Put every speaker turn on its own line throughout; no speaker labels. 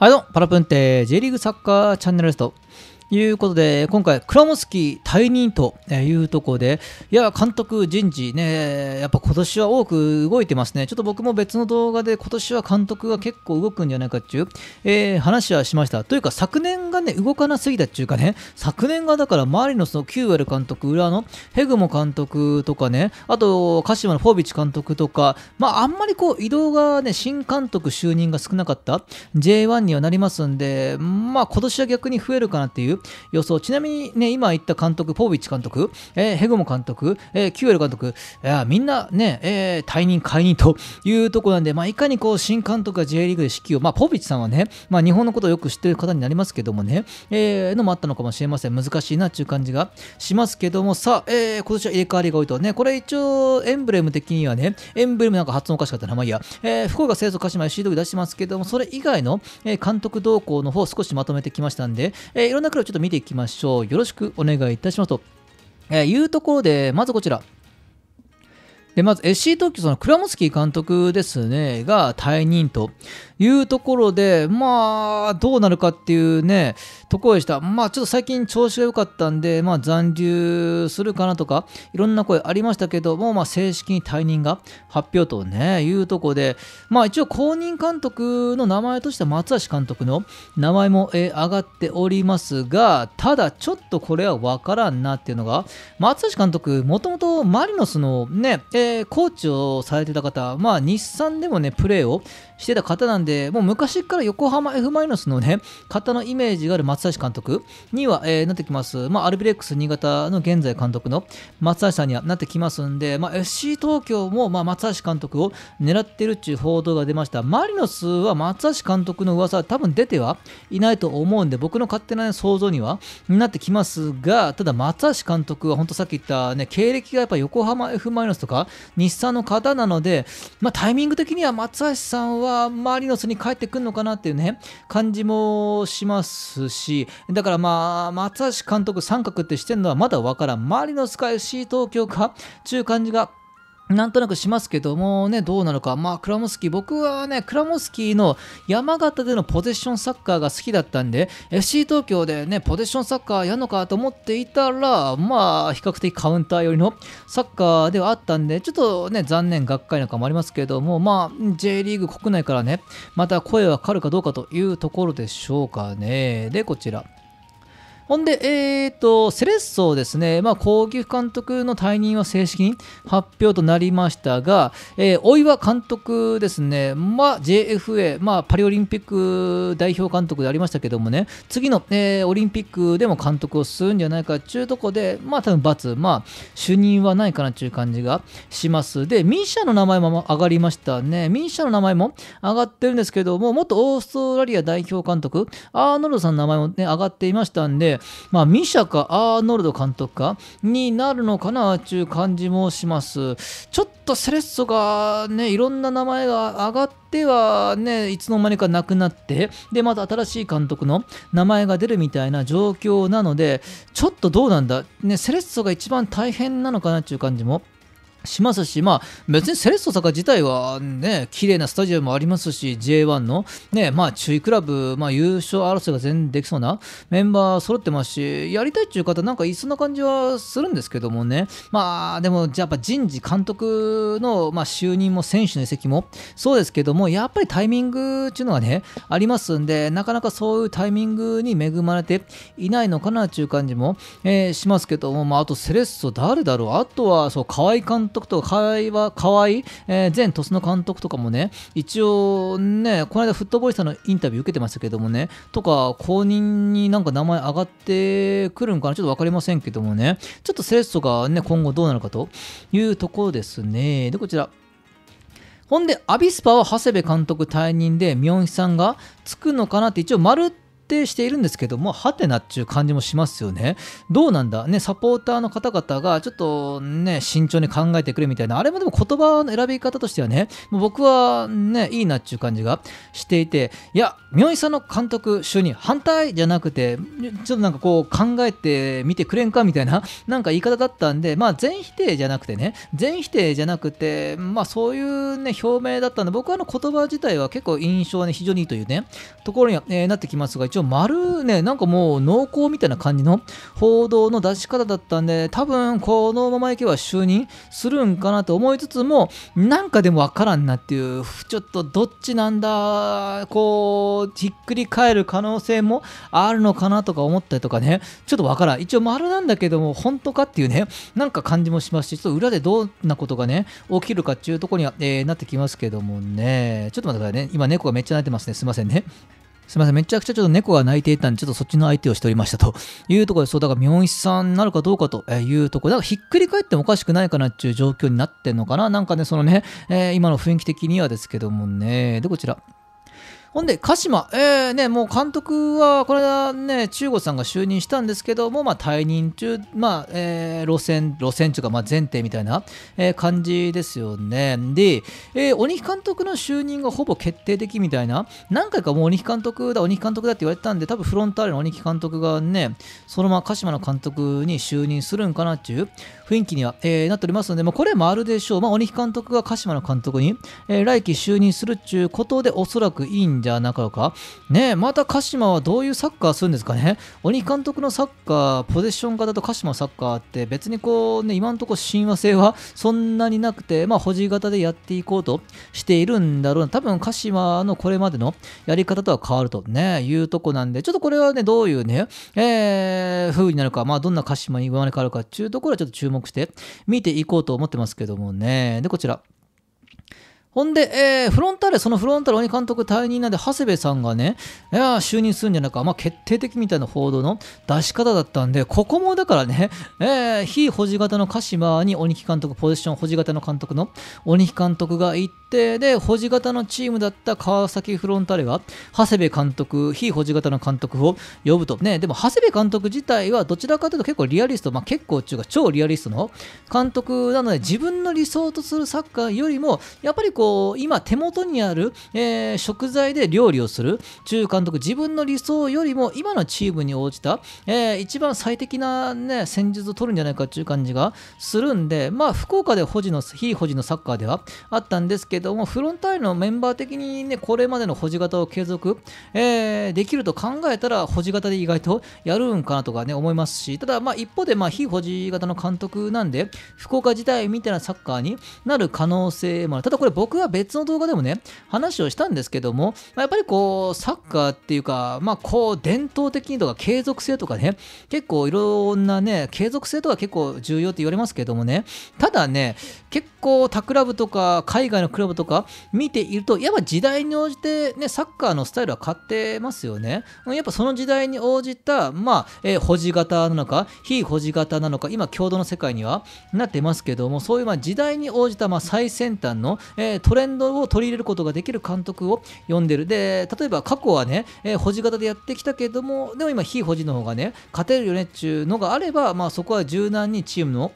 はいどうも、パラプンテ J リーグサッカーチャンネルですと。いうことで、今回、倉本ー退任というところで、いや、監督人事ね、やっぱ今年は多く動いてますね。ちょっと僕も別の動画で、今年は監督が結構動くんじゃないかっていう、えー、話はしました。というか、昨年がね、動かなすぎたっていうかね、昨年がだから周りのその q 割監督、裏のヘグモ監督とかね、あと、鹿島のフォービッチ監督とか、まあ、あんまりこう、移動がね、新監督就任が少なかった J1 にはなりますんで、まあ、今年は逆に増えるかなっていう、予想。ちなみにね、今言った監督、ポービッチ監督、えー、ヘグモ監督、えー、キュエル監督、えー、みんなね、えー、退任、解任というとこなんで、まあ、いかにこう、新監督が J リーグで指揮を、まあ、ポービッチさんはね、まあ、日本のことをよく知ってる方になりますけどもね、えー、のもあったのかもしれません。難しいなっていう感じがしますけども、さあ、えー、今年は入れ替わりが多いとね、これ一応、エンブレム的にはね、エンブレムなんか発音おかしかったな、まあいいや、えー、福岡製造鹿島 FC 時出してますけども、それ以外の、えー、監督動向の方、少しまとめてきましたんで、えー、いろんなクラちょっと見ていきましょう。よろしくお願いいたしますと、えー、いうところで、まずこちら。でまず SC 東京、そのクラモスキー監督ですね、が退任というところで、まあ、どうなるかっていうね、ところでした。まあ、ちょっと最近調子が良かったんで、まあ、残留するかなとか、いろんな声ありましたけども、まあ、正式に退任が発表とね、いうところで、まあ、一応公認監督の名前としては松橋監督の名前も、えー、上がっておりますが、ただ、ちょっとこれはわからんなっていうのが、松橋監督、もともとマリノスのね、えー、コーチをされてた方、まあ、日産でもね、プレーをしてた方なんででもう昔から横浜 F・ マイナスのね方のイメージがある松橋監督には、えー、なってきます、まあ、アルビレックス新潟の現在監督の松橋さんにはなってきますんで、まあ、FC 東京も、まあ、松橋監督を狙ってるっていう報道が出ましたマリノスは松橋監督の噂は多分出てはいないと思うんで僕の勝手な想像にはなってきますがただ松橋監督は本当さっき言った、ね、経歴がやっぱ横浜 F・ マイナスとか日産の方なので、まあ、タイミング的には松橋さんはマリノススに帰ってくるのかなっていうね、感じもしますし、だからまあ、松橋監督三角ってしてるのはまだわからん。周りのスカイシー東京か、う感じがなんとなくしますけどもね、どうなのか。まあ、クラモスキー、僕はね、クラモスキーの山形でのポゼッションサッカーが好きだったんで、FC 東京でね、ポゼッションサッカーやるのかと思っていたら、まあ、比較的カウンター寄りのサッカーではあったんで、ちょっとね、残念、がっかりなんかもありますけども、まあ、J リーグ国内からね、また声はかかるかどうかというところでしょうかね。で、こちら。ほんで、えーと、セレッソですね、まあ、高木監督の退任は正式に発表となりましたが、えー、大岩監督ですね、まあ、JFA、まあ、パリオリンピック代表監督でありましたけどもね、次の、えー、オリンピックでも監督をするんじゃないかっていうとこで、まあ、多分罰、まあ、主任はないかなっていう感じがします。で、ミーシャの名前も上がりましたね。ミーシャの名前も上がってるんですけども、元オーストラリア代表監督、アーノルドさんの名前もね、上がっていましたんで、まあ、ミシャかアーノルド監督かになるのかなという感じもします。ちょっとセレッソがね、いろんな名前が上がってはね、いつの間にかなくなって、で、また新しい監督の名前が出るみたいな状況なので、ちょっとどうなんだ、ね、セレッソが一番大変なのかなという感じも。しますし、まあ、別にセレッソ大か自体はね、綺麗なスタジアムもありますし、J1 の、ね、まあ、注意クラブ、まあ、優勝争いが全然できそうなメンバー揃ってますし、やりたいっていう方、なんかいそうな感じはするんですけどもね、まあ、でも、やっぱ人事、監督の、まあ、就任も選手の移籍もそうですけども、やっぱりタイミングっていうのがね、ありますんで、なかなかそういうタイミングに恵まれていないのかなっていう感じも、えー、しますけども、まあ、あとセレッソ誰だろう、あとは、そう、河合監督監督とか河合河合、えー、前鳥栖の監督とかもね一応ねこの間フットボーイさんのインタビュー受けてましたけどもねとか公認になんか名前上がってくるんかなちょっと分かりませんけどもねちょっとセレッソがね今後どうなるかというところですねでこちらほんで、アビスパは長谷部監督退任で、ンヒさんがつくのかなって一応、丸っ定しているんですけども、ハテナっていう感じもしますよね。どうなんだね、サポーターの方々がちょっとね、慎重に考えてくれみたいな、あれもでも言葉の選び方としてはね、もう僕はね、いいなっていう感じがしていて、いや、明井さんの監督就任反対じゃなくて、ちょっとなんかこう考えてみてくれんかみたいな、なんか言い方だったんで、まあ全否定じゃなくてね、全否定じゃなくて、まあそういうね、表明だったんで、僕はあの言葉自体は結構印象はね、非常にいいというね、ところには、えー、なってきますが、一応応丸ね、なんかもう濃厚みたいな感じの報道の出し方だったんで、多分このままいけば就任するんかなと思いつつも、なんかでもわからんなっていう、ちょっとどっちなんだ、こう、ひっくり返る可能性もあるのかなとか思ったりとかね、ちょっとわからん。一応丸なんだけども、本当かっていうね、なんか感じもしますし、ちょっと裏でどんなことがね、起きるかっていうところには、えー、なってきますけどもね、ちょっと待ってくださいね。今猫がめっちゃ泣いてますね。すいませんね。すみません、めちゃくちゃちょっと猫が泣いていたんで、ちょっとそっちの相手をしておりましたというところで、そう、だから、妙一さんになるかどうかというところ、だからひっくり返ってもおかしくないかなっていう状況になってんのかななんかね、そのね、えー、今の雰囲気的にはですけどもね、で、こちら。ほんで鹿島、えーね、もう監督はこれはね中国さんが就任したんですけども、まあ、退任中、まあえー、路線路線というか、まあ、前提みたいな、えー、感じですよねで、えー、鬼木監督の就任がほぼ決定的みたいな何回かもう鬼木監督だ鬼木監督だって言われてたんで多分フロンターレの鬼木監督がねそのまま鹿島の監督に就任するんかなっていう雰囲気には、えー、なっておりますので、まあ、これもあるでしょう、まあ、鬼木監督が鹿島の監督に、えー、来季就任するっていうことでおそらくいいんじゃじゃあ中岡。ねえ、また鹿島はどういうサッカーするんですかね。鬼監督のサッカー、ポゼッション型と鹿島サッカーって別にこうね、今のところ親和性はそんなになくて、まあ、保持型でやっていこうとしているんだろうな。多分鹿島のこれまでのやり方とは変わるとね、いうとこなんで、ちょっとこれはね、どういうね、えー、風になるか、まあ、どんな鹿島に生まれ変わるかっていうところはちょっと注目して見ていこうと思ってますけどもね。で、こちら。ほんで、えー、フロンターレ、そのフロンターレ鬼監督退任なんで、長谷部さんがね、いや就任するんじゃなく、まあ、決定的みたいな報道の出し方だったんで、ここもだからね、えー、非保持型の鹿島に鬼木監督、ポジション保持型の監督の鬼木監督が行って、定で保持型のチームだった川崎フロンターレが長谷部監督非保持型の監督を呼ぶとねでも長谷部監督自体はどちらかというと結構リアリスト、まあ、結構っていうか超リアリストの監督なので自分の理想とするサッカーよりもやっぱりこう今手元にある、えー、食材で料理をする中監督自分の理想よりも今のチームに応じた、えー、一番最適な、ね、戦術を取るんじゃないかという感じがするんでまあ福岡で保持の非保持のサッカーではあったんですけどけども、フロンターレのメンバー的にね、これまでの保持型を継続、えー、できると考えたら、保持型で意外とやるんかなとかね、思いますし、ただ、まあ、一方で、まあ、非保持型の監督なんで、福岡自体みたいなサッカーになる可能性もある。ただ、これ僕は別の動画でもね、話をしたんですけども、まあ、やっぱりこう、サッカーっていうか、まあ、こう、伝統的にとか、継続性とかね、結構いろんなね、継続性とか結構重要って言われますけどもね、ただね、結構他クラブとか海外のクラブとか見ていると、やっぱ時代に応じて、ね、サッカーのスタイルは変わってますよね。やっぱその時代に応じた、まあ、えー、保持型なのか、非保持型なのか、今、共同の世界にはなってますけども、そういうまあ時代に応じたまあ最先端の、えー、トレンドを取り入れることができる監督を呼んでる。で、例えば過去はね、えー、保持型でやってきたけども、でも今、非保持の方がね、勝てるよねっちゅうのがあれば、まあ、そこは柔軟にチームの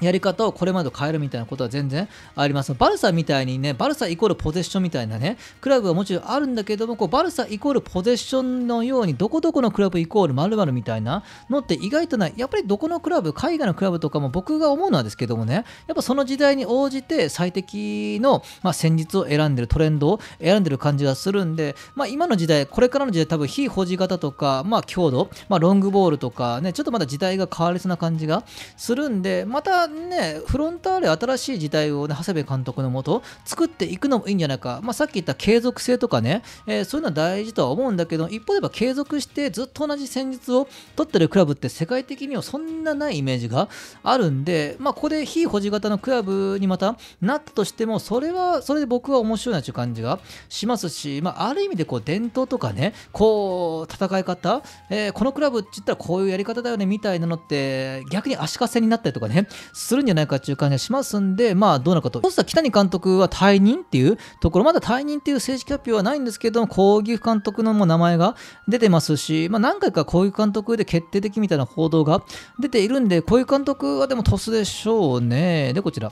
やり方をこれまで変えるみたいなことは全然あります。バルサみたいにね、バルサイコールポゼッションみたいなね、クラブはもちろんあるんだけども、こうバルサイコールポゼッションのように、どこどこのクラブイコール〇〇みたいなのって意外とない。やっぱりどこのクラブ、海外のクラブとかも僕が思うのはですけどもね、やっぱその時代に応じて最適の、まあ、戦術を選んでる、トレンドを選んでる感じがするんで、まあ、今の時代、これからの時代、多分非保持型とか、まあ、強度、まあ、ロングボールとかね、ちょっとまだ時代が変わりそうな感じがするんで、またね、フロンターレ新しい時代をね、長谷部監督のもと、作っていくのもいいんじゃないか。まあ、さっき言った継続性とかね、えー、そういうのは大事とは思うんだけど、一方でば継続してずっと同じ戦術を取ってるクラブって世界的にはそんなないイメージがあるんで、まあ、ここで非保持型のクラブにまたなったとしても、それは、それで僕は面白いなという感じがしますし、まあ、ある意味でこう、伝統とかね、こう、戦い方、えー、このクラブって言ったらこういうやり方だよね、みたいなのって、逆に足かせになったりとかね、するんじゃないかっていう感じがしますんで、まあ、どうなるかと。そうすると北谷監督は退任っていうところ、まだ退任っていう正式発表はないんですけども、高木監督のも名前が出てますし、まあ、何回か高木監督で決定的みたいな報道が出ているんで、高木監督はでもトスでしょうね。で、こちら。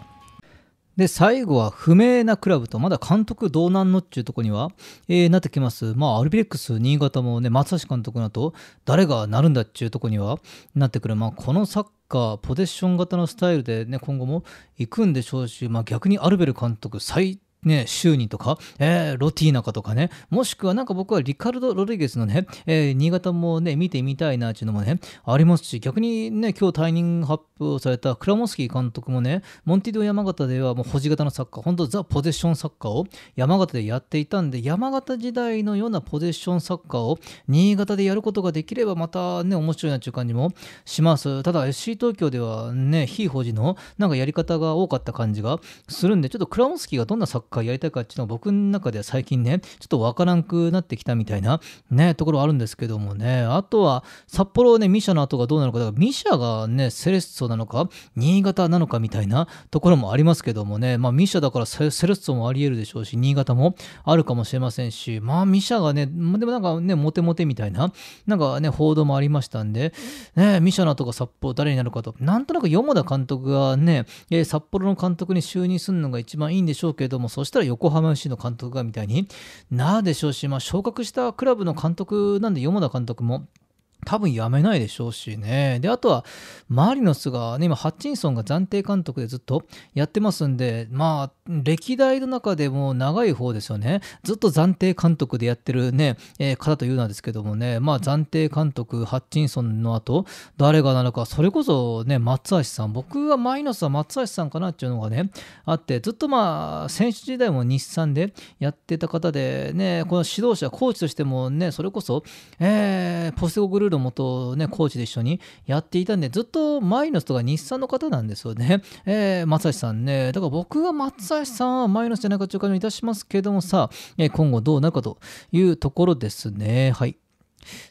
で最後は不明なクラブとまだ監督どうなんのっちゅうとこには、えー、なってきます。まあアルビレックス新潟もね松橋監督だと誰がなるんだっちゅうとこにはなってくる。まあこのサッカーポゼッション型のスタイルでね今後も行くんでしょうし、まあ、逆にアルベル監督最ね、シューニとか、えー、ロティーナかとかね、もしくはなんか僕はリカルド・ロリゲスのね、えー、新潟もね、見てみたいなっていうのもね、ありますし、逆にね、今日退任発表されたクラモスキー監督もね、モンティド山形ではもう保持型のサッカー、本当ザ・ポゼッションサッカーを山形でやっていたんで、山形時代のようなポゼッションサッカーを新潟でやることができればまたね、面白いなっていう感じもします。ただ SC 東京ではね、非保持のなんかやり方が多かった感じがするんで、ちょっとクラモスキーがどんなサッカーかやりたいかっていうのは僕の中では最近ね、ちょっとわからんくなってきたみたいなね、ところあるんですけどもね、あとは札幌ね、ミシャの後がどうなのか、だからミシャがね、セレッソなのか、新潟なのかみたいなところもありますけどもね、まあミシャだからセレッソもあり得るでしょうし、新潟もあるかもしれませんし、まあミシャがね、でもなんかね、モテモテみたいな、なんかね、報道もありましたんで、ね、ミシャの後が札幌誰になるかと、なんとなく四方田監督がね、札幌の監督に就任するのが一番いいんでしょうけども、そそしたら横浜 FC の監督がみたいになあでしょうし、まあ、昇格したクラブの監督なんで、四も田監督も。多分やめないでしょうしね。で、あとは、マリノスがね、今、ハッチンソンが暫定監督でずっとやってますんで、まあ、歴代の中でも長い方ですよね。ずっと暫定監督でやってるね、えー、方というなんですけどもね、まあ、暫定監督、ハッチンソンの後、誰がなのか、それこそね、松橋さん、僕はマイナスは松橋さんかなっていうのがね、あって、ずっとまあ、選手時代も日産でやってた方で、ね、この指導者、コーチとしてもね、それこそ、えー、ポステゴグルールど元ね、コーチで一緒にやっていたんで、ずっとマイノスとか日産の方なんですよね。えー、松橋さんね。だから僕は松橋さんはマイノスじゃないかという感じもいたしますけどもさ、え今後どうなるかというところですね。はい。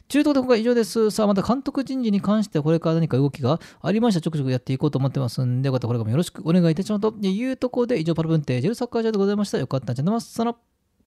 中東でここが以上です。さあ、また監督人事に関してはこれから何か動きがありましたら、ちょくちょくやっていこうと思ってますんで、よかったらこれからもよろしくお願いいたしますというところで、以上パルブンテージェルサッカー場でございました。よかったんじゃなます。さよ